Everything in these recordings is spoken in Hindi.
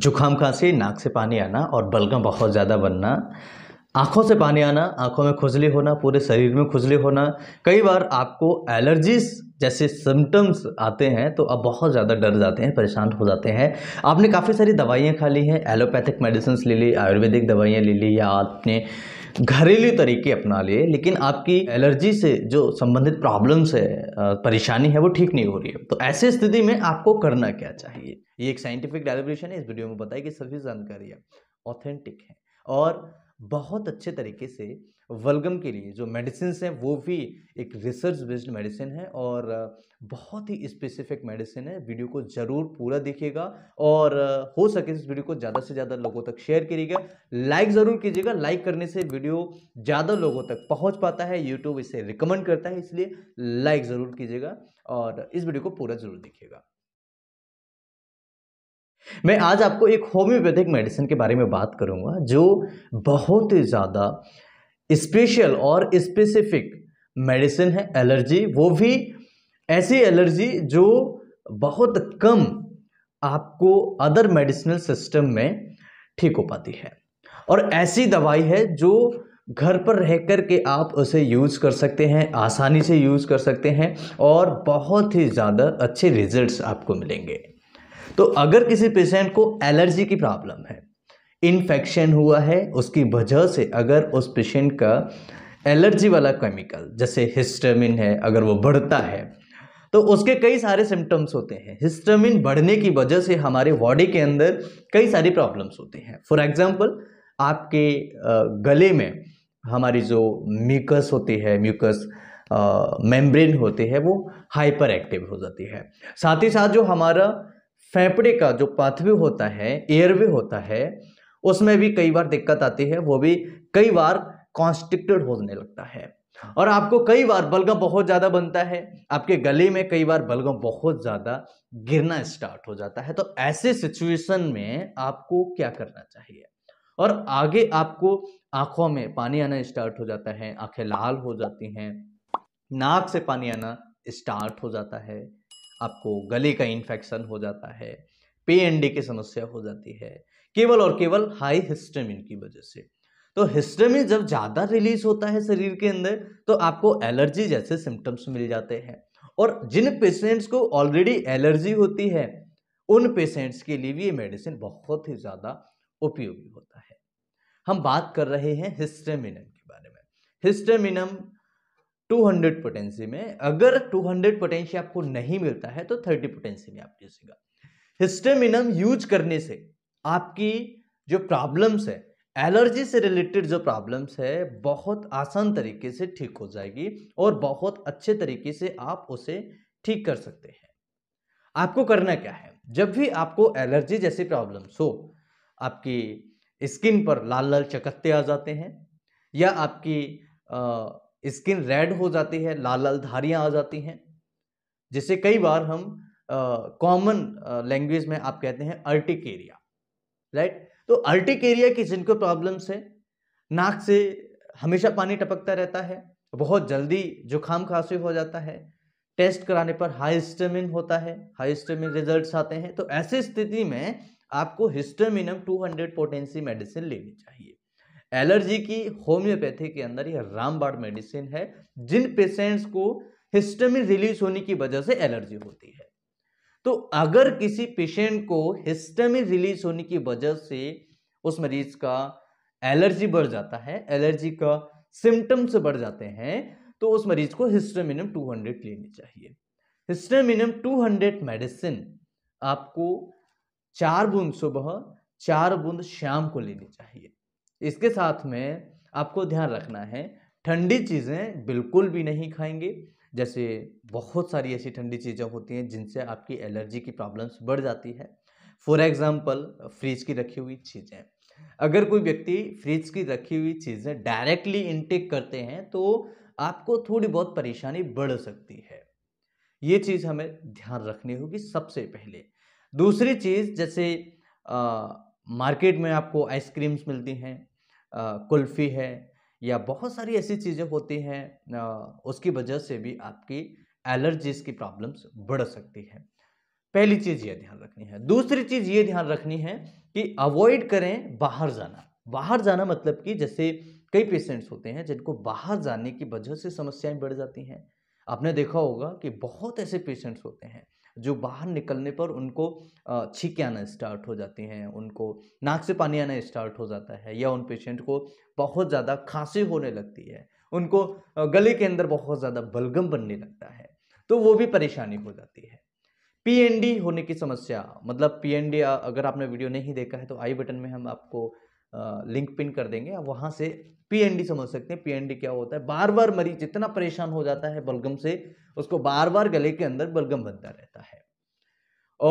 जुकाम खांसी नाक से पानी आना और बलगम बहुत ज़्यादा बनना आंखों से पानी आना आंखों में खुजली होना पूरे शरीर में खुजली होना कई बार आपको एलर्जीज जैसे सिम्टम्स आते हैं तो आप बहुत ज़्यादा डर जाते हैं परेशान हो जाते हैं आपने काफ़ी सारी दवाइयाँ खा ली हैं एलोपैथिक मेडिसिन ले ली आयुर्वेदिक दवाइयाँ ले ली या आपने घरेलू तरीके अपना लिए लेकिन आपकी एलर्जी से जो संबंधित प्रॉब्लम्स है परेशानी है वो ठीक नहीं हो रही है तो ऐसी स्थिति में आपको करना क्या चाहिए ये एक साइंटिफिक डेलिब्रेशन है इस वीडियो में बताई कि सभी जानकारियाँ ऑथेंटिक हैं और बहुत अच्छे तरीके से वलगम के लिए जो मेडिसिन हैं वो भी एक रिसर्च बेस्ड मेडिसिन है और बहुत ही स्पेसिफिक मेडिसिन है वीडियो को ज़रूर पूरा देखिएगा और हो सके इस वीडियो को ज़्यादा से ज़्यादा लोगों तक शेयर करिएगा लाइक ज़रूर कीजिएगा लाइक करने से वीडियो ज़्यादा लोगों तक पहुंच पाता है यूट्यूब इसे रिकमेंड करता है इसलिए लाइक ज़रूर कीजिएगा और इस वीडियो को पूरा ज़रूर देखिएगा मैं आज आपको एक होम्योपैथिक मेडिसिन के बारे में बात करूंगा जो बहुत ही ज़्यादा स्पेशल और स्पेसिफिक मेडिसिन है एलर्जी वो भी ऐसी एलर्जी जो बहुत कम आपको अदर मेडिसिनल सिस्टम में ठीक हो पाती है और ऐसी दवाई है जो घर पर रह कर के आप उसे यूज़ कर सकते हैं आसानी से यूज़ कर सकते हैं और बहुत ही ज़्यादा अच्छे रिजल्ट्स आपको मिलेंगे तो अगर किसी पेशेंट को एलर्जी की प्रॉब्लम है इन्फेक्शन हुआ है उसकी वजह से अगर उस पेशेंट का एलर्जी वाला केमिकल जैसे हिस्टामिन है अगर वो बढ़ता है तो उसके कई सारे सिम्टम्स होते हैं हिस्टामिन बढ़ने की वजह से हमारे बॉडी के अंदर कई सारी प्रॉब्लम्स होते हैं फॉर एग्जाम्पल आपके गले में हमारी जो म्यूकस होती है म्यूकस मेम्ब्रेन होते हैं वो हाइपर एक्टिव हो जाती है साथ ही साथ जो हमारा फेफड़े का जो पाथवे होता है एयरवे होता है उसमें भी कई बार दिक्कत आती है वो भी कई बार कॉन्स्ट्रिक्टेड होने लगता है और आपको कई बार बलगम बहुत ज़्यादा बनता है आपके गले में कई बार बलगम बहुत ज़्यादा गिरना स्टार्ट हो जाता है तो ऐसे सिचुएशन में आपको क्या करना चाहिए और आगे आपको आंखों में पानी आना स्टार्ट हो जाता है आंखें लाल हो जाती हैं नाक से पानी आना स्टार्ट हो जाता है आपको गले का इन्फेक्शन हो जाता है पे एंडे की समस्या हो जाती है केवल और केवल हाई हिस्टेमिन की वजह से तो हिस्टेमिन जब ज़्यादा रिलीज होता है शरीर के अंदर तो आपको एलर्जी जैसे सिम्टम्स मिल जाते हैं और जिन पेशेंट्स को ऑलरेडी एलर्जी होती है उन पेशेंट्स के लिए भी ये मेडिसिन बहुत ही ज़्यादा उपयोगी होता है हम बात कर रहे हैं हिस्टेमिनम के बारे में हिस्टेमिनम 200 पोटेंसी में अगर 200 पोटेंसी आपको नहीं मिलता है तो 30 पोटेंसी में आप लीजिएगा हिस्टेमिनम यूज करने से आपकी जो प्रॉब्लम्स है एलर्जी से रिलेटेड जो प्रॉब्लम्स है बहुत आसान तरीके से ठीक हो जाएगी और बहुत अच्छे तरीके से आप उसे ठीक कर सकते हैं आपको करना क्या है जब भी आपको एलर्जी जैसी प्रॉब्लम्स हो आपकी स्किन पर लाल लाल चकत्ते आ जाते हैं या आपकी आ, स्किन रेड हो जाती है लाल लाल धारियाँ आ जाती हैं जिसे कई बार हम कॉमन लैंग्वेज में आप कहते हैं अर्टिकेरिया राइट तो अर्टिकेरिया की जिनको प्रॉब्लम्स है नाक से हमेशा पानी टपकता रहता है बहुत जल्दी जुकाम खांसी हो जाता है टेस्ट कराने पर हाई हिस्टामिन होता है हाई हिस्टामिन रिजल्ट्स आते हैं तो ऐसी स्थिति में आपको हिस्टामिनम 200 पोटेंसी मेडिसिन लेनी चाहिए एलर्जी की होम्योपैथी के अंदर यह रामबाड़ मेडिसिन है जिन पेशेंट्स को हिस्टमिन रिलीज होने की वजह से एलर्जी होती है तो अगर किसी पेशेंट को हिस्टमिन रिलीज होने की वजह से उस मरीज का एलर्जी बढ़ जाता है एलर्जी का सिम्टम्स बढ़ जाते हैं तो उस मरीज को हिस्टामिनम 200 लेनी चाहिए हिस्टामिनम 200 मेडिसिन आपको चार बूंद सुबह चार बूंद शाम को लेनी चाहिए इसके साथ में आपको ध्यान रखना है ठंडी चीज़ें बिल्कुल भी नहीं खाएंगे जैसे बहुत सारी ऐसी ठंडी चीज़ें होती हैं जिनसे आपकी एलर्जी की प्रॉब्लम्स बढ़ जाती है फॉर एग्ज़ाम्पल फ्रिज की रखी हुई चीज़ें अगर कोई व्यक्ति फ्रिज की रखी हुई चीज़ें डायरेक्टली इनटेक करते हैं तो आपको थोड़ी बहुत परेशानी बढ़ सकती है ये चीज़ हमें ध्यान रखनी होगी सबसे पहले दूसरी चीज़ जैसे आ, मार्केट में आपको आइसक्रीम्स मिलती हैं कुल्फ़ी है या बहुत सारी ऐसी चीज़ें होती हैं उसकी वजह से भी आपकी एलर्जीज की प्रॉब्लम्स बढ़ सकती है पहली चीज़ ये ध्यान रखनी है दूसरी चीज़ ये ध्यान रखनी है कि अवॉइड करें बाहर जाना बाहर जाना मतलब कि जैसे कई पेशेंट्स होते हैं जिनको बाहर जाने की वजह से समस्याएं बढ़ जाती हैं आपने देखा होगा कि बहुत ऐसे पेशेंट्स होते हैं जो बाहर निकलने पर उनको छीके आना स्टार्ट हो जाती हैं उनको नाक से पानी आना स्टार्ट हो जाता है या उन पेशेंट को बहुत ज़्यादा खांसी होने लगती है उनको गले के अंदर बहुत ज़्यादा बलगम बनने लगता है तो वो भी परेशानी हो जाती है पीएनडी होने की समस्या मतलब पीएनडी अगर आपने वीडियो नहीं देखा है तो आई बटन में हम आपको लिंक पिन कर देंगे आप वहाँ से पीएनडी समझ सकते हैं पीएनडी क्या होता है बार बार मरीज जितना परेशान हो जाता है बलगम से उसको बार बार गले के अंदर बलगम बनता रहता है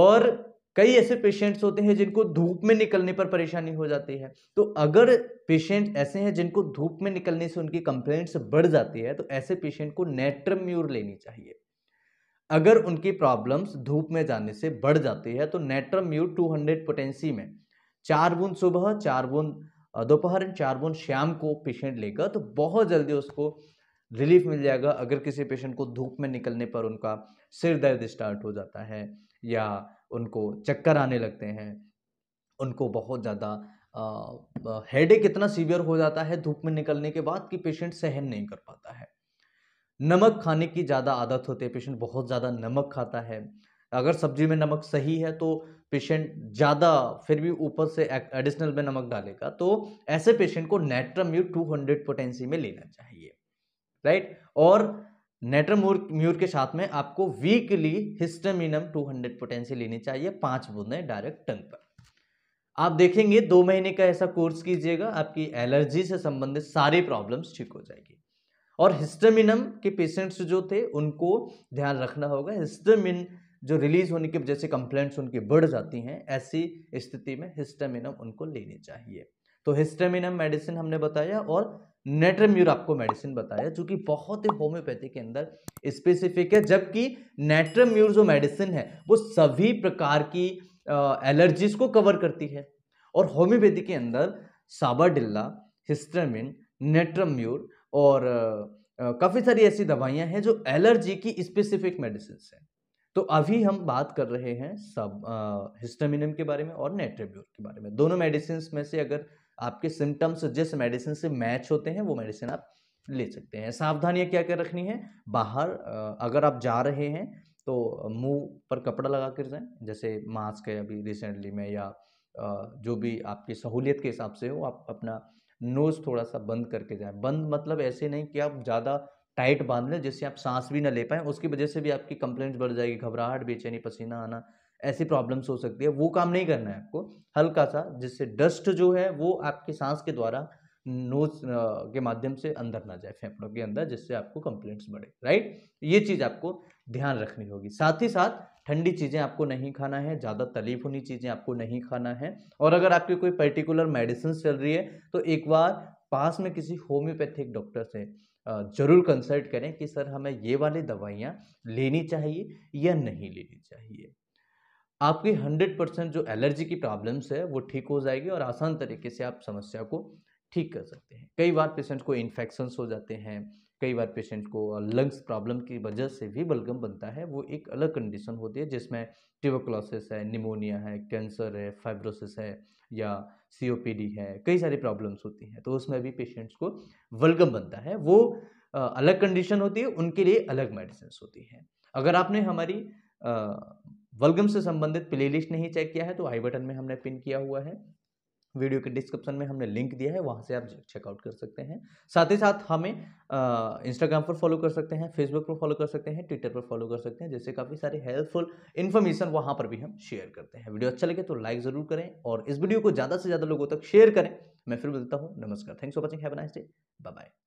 और कई ऐसे पेशेंट्स होते हैं जिनको धूप में निकलने पर परेशानी हो जाती है तो अगर पेशेंट ऐसे हैं जिनको धूप में निकलने से उनकी कंप्लेंट्स बढ़ जाती है तो ऐसे पेशेंट को नेट्रम्यूर लेनी चाहिए अगर उनकी प्रॉब्लम्स धूप में जाने से बढ़ जाती है तो नेट्रम्यूर 200 पोटेंसी में चार बूंद सुबह चार बूंद दोपहर एंड चार बूंद शाम को पेशेंट लेगा तो बहुत जल्दी उसको रिलीफ मिल जाएगा अगर किसी पेशेंट को धूप में निकलने पर उनका सिर दर्द स्टार्ट हो जाता है या उनको चक्कर आने लगते हैं उनको बहुत ज़्यादा हेड एक इतना सीवियर हो जाता है धूप में निकलने के बाद कि पेशेंट सहन नहीं कर पाता है नमक खाने की ज़्यादा आदत होती है पेशेंट बहुत ज़्यादा नमक खाता है अगर सब्जी में नमक सही है तो पेशेंट ज़्यादा फिर भी ऊपर से एडिशनल में नमक डालेगा तो ऐसे पेशेंट को टू हंड्रेड पोटेंसी में लेना चाहिए राइट और नेट्राम्यूर म्यूर के साथ में आपको वीकली टू 200 पोटेंसी लेनी चाहिए पांच बूंदें डायरेक्ट टंग पर आप देखेंगे दो महीने का ऐसा कोर्स कीजिएगा आपकी एलर्जी से संबंधित सारी प्रॉब्लम्स ठीक हो जाएगी और हिस्टमिनम के पेशेंट्स जो थे उनको ध्यान रखना होगा हिस्टमिन जो रिलीज होने की वजह से कंप्लेंट्स उनकी बढ़ जाती हैं ऐसी स्थिति में हिस्टामिनम उनको लेनी चाहिए तो हिस्टामिनम मेडिसिन हमने बताया और नेट्रम्यूर आपको मेडिसिन बताया जो कि बहुत ही होम्योपैथी के अंदर स्पेसिफिक है जबकि नेट्रम्यूर जो मेडिसिन है वो सभी प्रकार की एलर्जीज को कवर करती है और होम्योपैथी के अंदर साबाडिल्ला हिस्टामिन नेट्रम्यूर और काफ़ी सारी ऐसी दवाइयाँ हैं जो एलर्जी की स्पेसिफिक मेडिसिन हैं तो अभी हम बात कर रहे हैं सब हिस्टामिनम के बारे में और नेट्रेब्यूर के बारे में दोनों मेडिसिन में से अगर आपके सिम्टम्स जिस मेडिसिन से मैच होते हैं वो मेडिसिन आप ले सकते हैं सावधानियाँ क्या क्या रखनी है बाहर अगर आप जा रहे हैं तो मुंह पर कपड़ा लगा कर जाएं जैसे मास्क है अभी रिसेंटली में या जो भी आपकी सहूलियत के हिसाब से हो आप अपना नोज़ थोड़ा सा बंद करके जाएं बंद मतलब ऐसे नहीं कि आप ज़्यादा टाइट बांध लें जिससे आप सांस भी ना ले पाएँ उसकी वजह से भी आपकी कंप्लेंट्स बढ़ जाएगी घबराहट बेचैनी पसीना आना ऐसी प्रॉब्लम्स हो सकती है वो काम नहीं करना है आपको हल्का सा जिससे डस्ट जो है वो आपकी सांस के द्वारा नोज के माध्यम से अंदर ना जाए फेफड़ों के अंदर जिससे आपको कंप्लेंट्स बढ़े राइट ये चीज़ आपको ध्यान रखनी होगी साथ ही साथ ठंडी चीज़ें आपको नहीं खाना है ज़्यादा तलीफ होनी चीज़ें आपको नहीं खाना है और अगर आपकी कोई पर्टिकुलर मेडिसिन चल रही है तो एक बार पास में किसी होम्योपैथिक डॉक्टर से ज़रूर कंसल्ट करें कि सर हमें ये वाली दवाइयाँ लेनी चाहिए या नहीं लेनी चाहिए आपकी 100 परसेंट जो एलर्जी की प्रॉब्लम्स है वो ठीक हो जाएगी और आसान तरीके से आप समस्या को ठीक कर सकते हैं कई बार पेशेंट को इन्फेक्शंस हो जाते हैं कई बार पेशेंट को लंग्स प्रॉब्लम की वजह से भी बलगम बनता है वो एक अलग कंडीशन होती है जिसमें ट्यूबोक्लोसिस है निमोनिया है कैंसर है फाइब्रोसिस है या सीओपीडी है कई सारी प्रॉब्लम्स होती हैं तो उसमें भी पेशेंट्स को बलगम बनता है वो अलग कंडीशन होती है उनके लिए अलग मेडिसिन होती हैं अगर आपने हमारी वलगम से संबंधित प्ले नहीं चेक किया है तो आई बटन में हमने पिन किया हुआ है वीडियो के डिस्क्रिप्शन में हमने लिंक दिया है वहाँ से आप चेकआउट कर सकते हैं साथ ही साथ हमें इंस्टाग्राम पर फॉलो कर सकते हैं फेसबुक पर फॉलो कर सकते हैं ट्विटर पर फॉलो कर सकते हैं जैसे काफ़ी सारी हेल्पफुल इन्फॉर्मेशन वहाँ पर भी हम शेयर करते हैं वीडियो अच्छा लगे तो लाइक ज़रूर करें और इस वीडियो को ज़्यादा से ज़्यादा लोगों तक शेयर करें मैं फिर मिलता हूँ नमस्कार thanks for watching have nice day bye